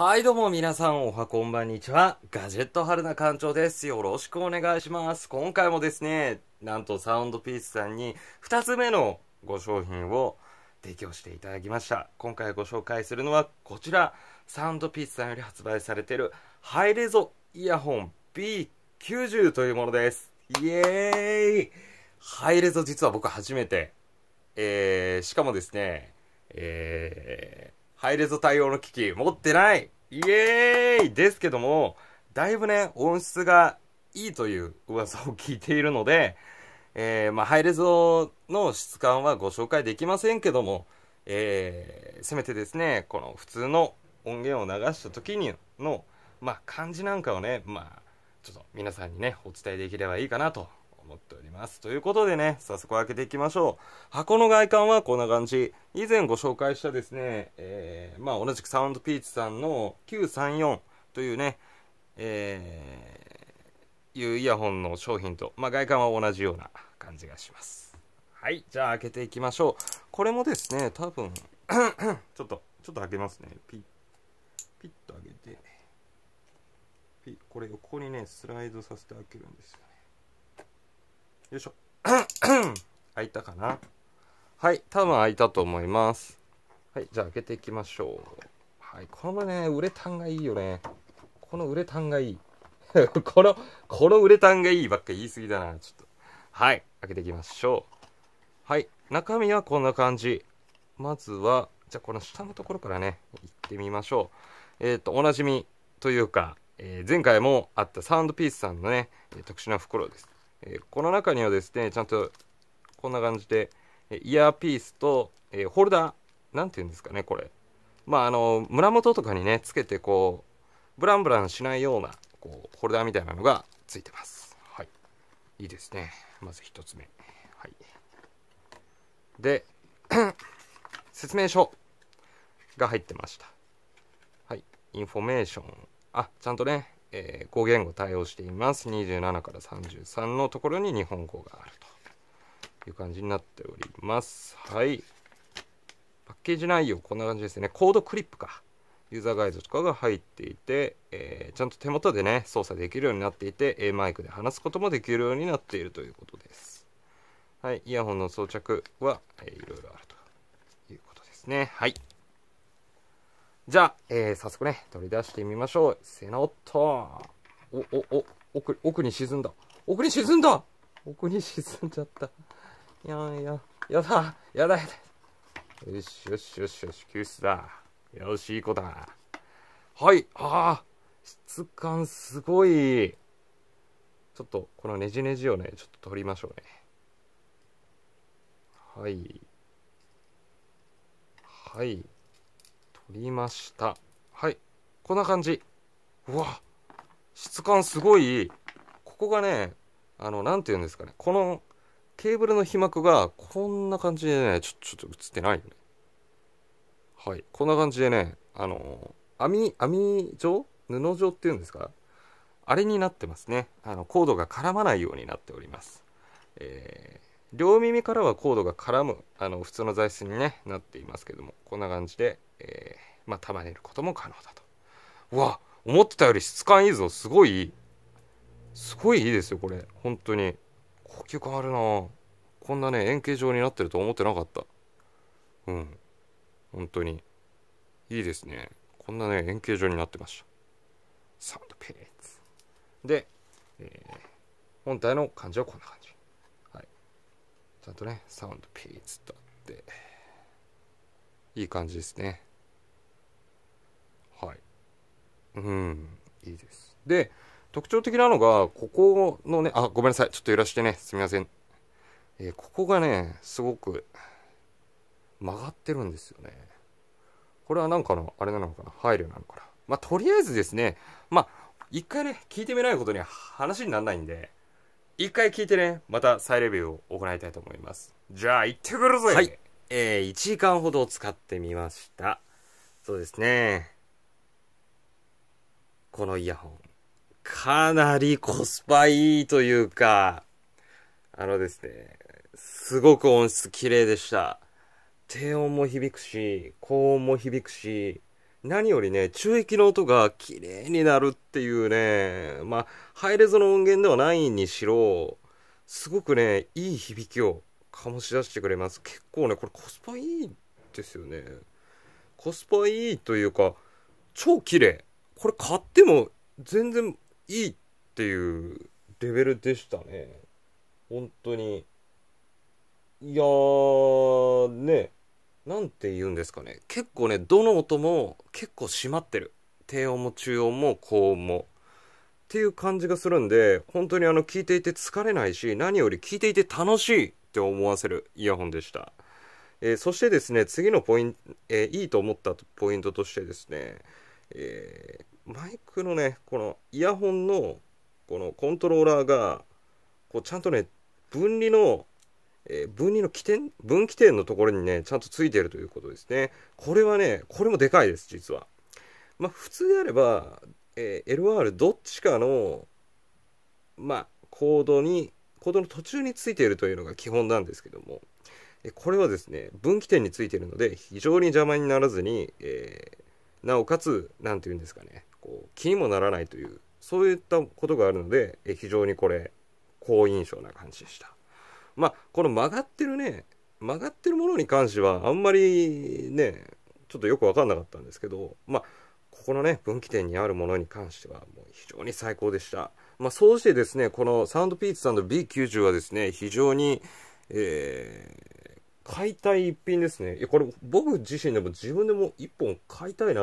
はい、どうも皆さん、おはこんばんにちは。ガジェット春菜館長です。よろしくお願いします。今回もですね、なんとサウンドピースさんに2つ目のご商品を提供していただきました。今回ご紹介するのはこちら、サウンドピースさんより発売されているハイレゾイヤホン B90 というものです。イエーイハイレゾ実は僕初めて、えー、しかもですね、えー、ハイレゾ対応の機器持ってないイエーイですけども、だいぶね、音質がいいという噂を聞いているので、えー、まあ、ハイレゾの質感はご紹介できませんけども、えー、せめてですね、この普通の音源を流した時にの、まあ、感じなんかをね、まあ、ちょっと皆さんにね、お伝えできればいいかなと思っております。ということでね、早速開けていきましょう。箱の外観はこんな感じ。以前ご紹介したですね、えー、まあ同じくサウンドピーチさんの934というね、えー、いうイヤホンの商品と、まあ外観は同じような感じがします。はい、じゃあ開けていきましょう。これもですね、多分 ちょっと、ちょっと開けますね。ピッ、ピッと開けて。これをここにねスライドさせて開けるんですよよいしょ 開いたかなはい多分開いたと思いますはいじゃあ開けていきましょうはいこのねウレタンがいいよねこのウレタンがいい このこのウレタンがいいばっか言い過ぎだなちょっとはい開けていきましょうはい中身はこんな感じまずはじゃあこの下のところからね行ってみましょうえっ、ー、とおなじみというか、えー、前回もあったサウンドピースさんのね特殊な袋ですえこの中にはですねちゃんとこんな感じでイヤーピースと、えホルダー何て言うんですかねこれまああの胸元とかにねつけてこうブランブランしないようなこうホルダーみたいなのがついてますはいいいですねまず1つ目はいで 説明書が入ってましたはいインフォメーションあちゃんとねえー、5言語対応しています27から33のところに日本語があるという感じになっておりますはいパッケージ内容こんな感じですねコードクリップかユーザーガイドとかが入っていて、えー、ちゃんと手元でね操作できるようになっていて、A、マイクで話すこともできるようになっているということですはいイヤホンの装着は、えー、いろいろあるということですねはいじゃあ、えー、早速ね、取り出してみましょう。せのっと。お、お、お、奥、奥に沈んだ。奥に沈んだ奥に沈んじゃった。いやいや、やだ、やだ、やだ。よしよしよしよし、救出だ。よし、いい子だ。はい、ああ、質感すごい。ちょっと、このねじねじをね、ちょっと取りましょうね。はい。はい。取りましたはいこんな感じうわ質感すごいここがねあの何て言うんですかねこのケーブルの被膜がこんな感じでねちょちょっと映ってないよねはいこんな感じでねあの網網状布状っていうんですかあれになってますねあのコードが絡まないようになっておりますえー、両耳からはコードが絡むあの普通の材質に、ね、なっていますけどもこんな感じでえー、まあ、束ねることも可能だと。うわ思ってたより質感いいぞすごいすごいいいですよこれ本当に呼吸感あるなこんなね円形状になってると思ってなかったうん本当にいいですねこんなね円形状になってましたサウンドペーツで、えー、本体の感じはこんな感じはいちゃんとねサウンドペーツとあっていい感じですねうん、いいです。で、特徴的なのが、ここのね、あ、ごめんなさい。ちょっと揺らしてね。すみません。えー、ここがね、すごく曲がってるんですよね。これはなんかの、あれなのかな配慮なのかなまあ、とりあえずですね、まあ、一回ね、聞いてみないことには話にならないんで、一回聞いてね、また再レビューを行いたいと思います。じゃあ、行ってくるぜはい。えー、1時間ほど使ってみました。そうですね。このイヤホン。かなりコスパいいというか、あのですね、すごく音質綺麗でした。低音も響くし、高音も響くし、何よりね、中域の音が綺麗になるっていうね、まあ、ハイレゾの音源ではないにしろ、すごくね、いい響きを醸し出してくれます。結構ね、これコスパいいですよね。コスパいいというか、超綺麗。これ買っても全然いいっていうレベルでしたね。本当に。いやー、ね。なんて言うんですかね。結構ね、どの音も結構締まってる。低音も中音も高音も。っていう感じがするんで、本当にあの、聞いていて疲れないし、何より聞いていて楽しいって思わせるイヤホンでした。えー、そしてですね、次のポイント、えー、いいと思ったポイントとしてですね、えー、マイクのね、このイヤホンのこのコントローラーが、こうちゃんとね、分離の、えー、分離の起点、分岐点のところにね、ちゃんとついてるということですね。これはね、これもでかいです、実は。まあ、普通であれば、えー、LR どっちかの、まあ、コードに、コードの途中についているというのが基本なんですけども、えー、これはですね、分岐点についているので、非常に邪魔にならずに、えー、なおかつ、なんて言うんですかね、気にもならないというそういったことがあるので非常にこれ好印象な感じでした。まあこの曲がってるね曲がってるものに関してはあんまりねちょっとよく分かんなかったんですけどまあここのね分岐点にあるものに関してはもう非常に最高でした。まあ、そうしてですねこのサウンドピーチさんの B90 はですね非常に、えー、買いたい一品ですね。これ僕自身でも自分でも1本買いたいな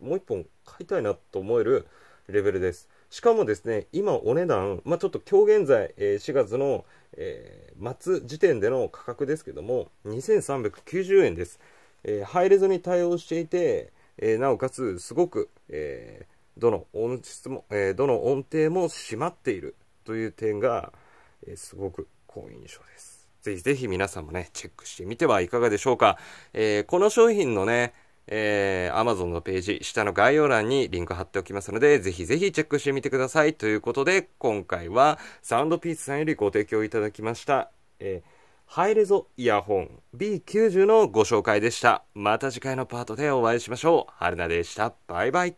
もう1本買いたいなと思えるレベルです。しかもですね、今お値段、まあ、ちょっと今日現在、え4月の、え末時点での価格ですけども、2390円です。えー、入れずに対応していて、えー、なおかつすごく、えー、どの音質も、えどの音程も締まっているという点が、えすごく好印象です。ぜひぜひ皆さんもね、チェックしてみてはいかがでしょうか。えこの商品のね、えー、Amazon のページ、下の概要欄にリンク貼っておきますので、ぜひぜひチェックしてみてください。ということで、今回はサウンドピースさんよりご提供いただきました、えー、ハイレゾイヤホン B90 のご紹介でした。また次回のパートでお会いしましょう。春菜でした。バイバイ。